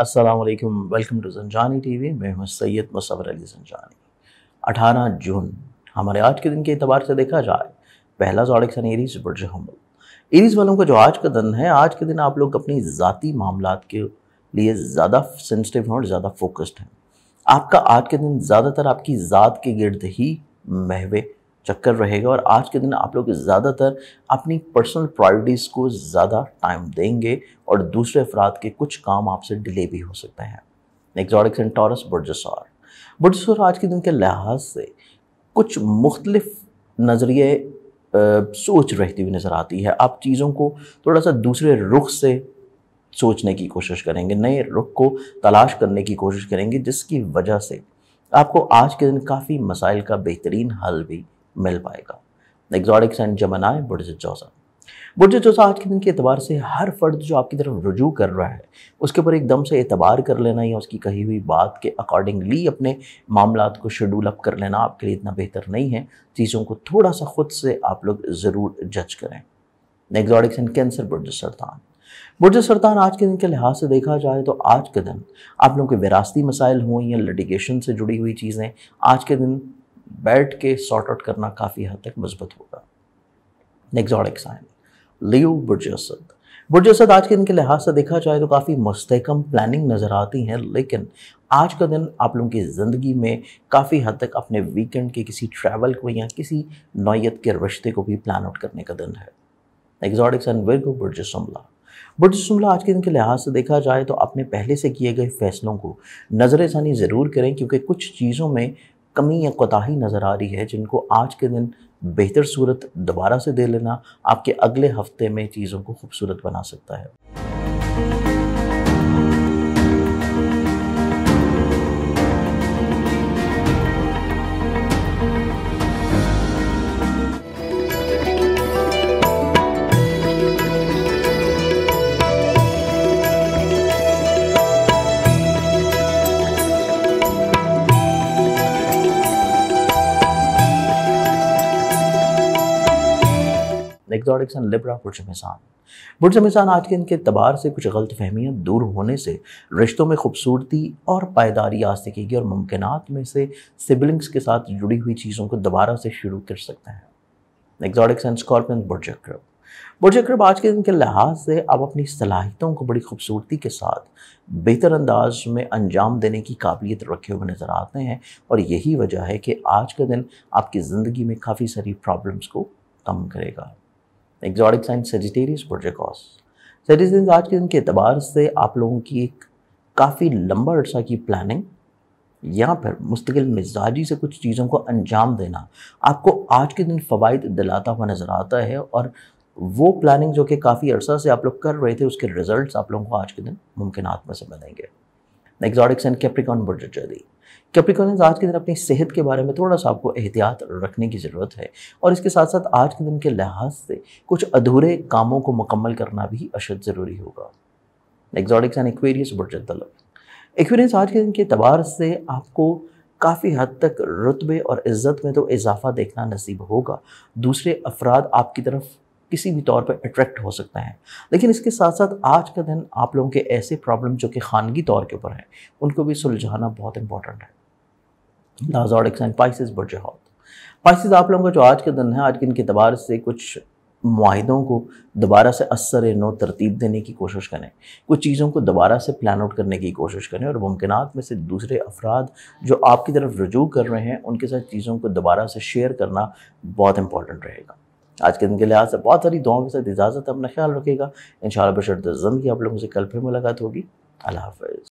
असलकम welcome to जंजानी TV मैं हूं सैयद मसवर अली जंजानी 18 जून हमारे आज के दिन के अतबार से देखा जाए पहला जोड़क सन एरीज बुरज हमल एरीज वालों का जो आज का दिन है आज के दिन आप लोग अपनी ज़ाती मामला के लिए ज़्यादा सेंसिटिव हैं और ज़्यादा फोकस्ड हैं आपका आज के दिन ज़्यादातर आपकी ज़ात के गिर्द ही महवे चक्कर रहेगा और आज के दिन आप लोग ज़्यादातर अपनी पर्सनल प्रायोरिटीज़ को ज़्यादा टाइम देंगे और दूसरे अफराद के कुछ काम आपसे डिले भी हो सकते हैं नेक्जॉटिक्स एंड टॉरस बुरजसार बुरजसार आज के दिन के लिहाज से कुछ मुख्तलिफ नज़रिए सोच रहती हुई नज़र आती है आप चीज़ों को थोड़ा सा दूसरे रुख से सोचने की कोशिश करेंगे नए रुख को तलाश करने की कोशिश करेंगे जिसकी वजह से आपको आज के दिन काफ़ी मसाइल का बेहतरीन हल भी मिल पाएगा एग्जॉटिक्स एंड जमनाए बुरज चौसा बुरज चौसा आज के दिन के अतबार से हर फर्द जो आपकी तरफ रुजू कर रहा है उसके ऊपर एकदम से एतबार कर लेना या उसकी कही हुई बात के अकॉर्डिंगली अपने मामला को शेड्यूल अप कर लेना आपके लिए इतना बेहतर नहीं है चीज़ों को थोड़ा सा खुद से आप लोग ज़रूर जज करें एग्जॉटिक्स एंड कैंसर बुरज सरतान बुरज सरतान आज के दिन के लिहाज से देखा जाए तो आज के दिन आप लोगों के विरासती मसाइल हों या लिटिगेशन से जुड़ी हुई चीज़ें आज के दिन बैठ के सॉर्ट आउट करना काफ़ी हद तक मजबूत होगा नेक्जॉडिक साइन लियो बुर्जसद बुर्जसद आज के दिन के लिहाज से देखा जाए तो काफ़ी मुस्तकम प्लानिंग नज़र आती है लेकिन आज का दिन आप लोगों की ज़िंदगी में काफ़ी हद तक अपने वीकेंड के किसी ट्रैवल को या किसी नौीयत के रिश्ते को भी प्लान आउट करने का दिन है एग्जॉटिक्स एंड वर्गो बुर्जसमला बुर्जसमला आज के दिन के लिहाज से देखा जाए तो अपने पहले से किए गए फैसलों को नज़रसानी ज़रूर करें क्योंकि कुछ चीज़ों में कमी या कोताही नज़र आ रही है जिनको आज के दिन बेहतर सूरत दोबारा से दे लेना आपके अगले हफ्ते में चीज़ों को खूबसूरत बना सकता है एग्जॉटिक्स एंड लिब्रा पुरशमिसान बुरशमिसान आज के इनके तबार से कुछ गलत फहमियाँ दूर होने से रिश्तों में खूबसूरती और पायदारी आ सकेगी और मुमकिन में से सिबलिंग्स के साथ जुड़ी हुई चीज़ों को दोबारा से शुरू कर सकते हैं एग्जॉटिक्स एंड स्कॉर्पियन बुरजक्रब बुरजक्रब आज के दिन के लिहाज से आप अपनी सलाहितों को बड़ी खूबसूरती के साथ बेहतर अंदाज में अंजाम देने की काबिलियत रखे हुए नज़र आते हैं और यही वजह है कि आज का दिन आपकी ज़िंदगी में काफ़ी सारी प्रॉब्लम्स को कम करेगा एग्जॉटिक साइन सजिटेरियस प्रोजेकॉस सजिटेरियस आज के दिन के अतबार से आप लोगों की एक काफ़ी लंबा अरसा की प्लानिंग या फिर मुस्तकिल मिजाजी से कुछ चीज़ों को अंजाम देना आपको आज के दिन फ़वाद दिलाता हुआ नज़र आता है और वो प्लानिंग जो कि काफ़ी अरसा से आप लोग कर रहे थे उसके रिजल्ट्स आप लोगों को आज के दिन मुमकिन में से मिलेंगे एग्जॉटिक्स एंड कैप्रिकॉन बुर्जी कैप्रिकॉर्न्स आज के दिन अपनी सेहत के बारे में थोड़ा सा आपको एहतियात रखने की ज़रूरत है और इसके साथ साथ आज के दिन के लिहाज से कुछ अधूरे कामों को मुकम्मल करना भी अशद ज़रूरी होगा एग्जॉटिक्स एंड एक्वेरियस बुरजत तलब एक्वेरियंस आज के दिन के अतबार से आपको काफ़ी हद तक रुतबे और इज़्ज़त में तो इजाफा देखना नसीब होगा दूसरे अफराद आपकी तरफ किसी भी तौर पर अट्रैक्ट हो सकता है लेकिन इसके साथ साथ आज का दिन आप लोगों के ऐसे प्रॉब्लम जो कि खानगी तौर के ऊपर हैं उनको भी सुलझाना बहुत इंपॉर्टेंट है नाजॉडिक्स एंड पाइसिस बरजहात पाइसिस आप लोगों का जो आज का दिन है आज के इनके दबार से कुछ माहों को दोबारा से असर नो तरतीब देने की कोशिश करें कुछ चीज़ों को दोबारा से प्लान आउट करने की कोशिश करें और मुमकिन में से दूसरे अफराद जो आपकी तरफ रजू कर रहे हैं उनके साथ चीज़ों को दोबारा से शेयर करना बहुत इंपॉर्टेंट रहेगा आज के दिन के लिहाज से बहुत सारी दुआओं के साथ इजाज़त अपना ख्याल रखेगा इन शाला बशर ज़िंदगी आप लोगों से कल फिर मुलाकात होगी अल्लाह हाफ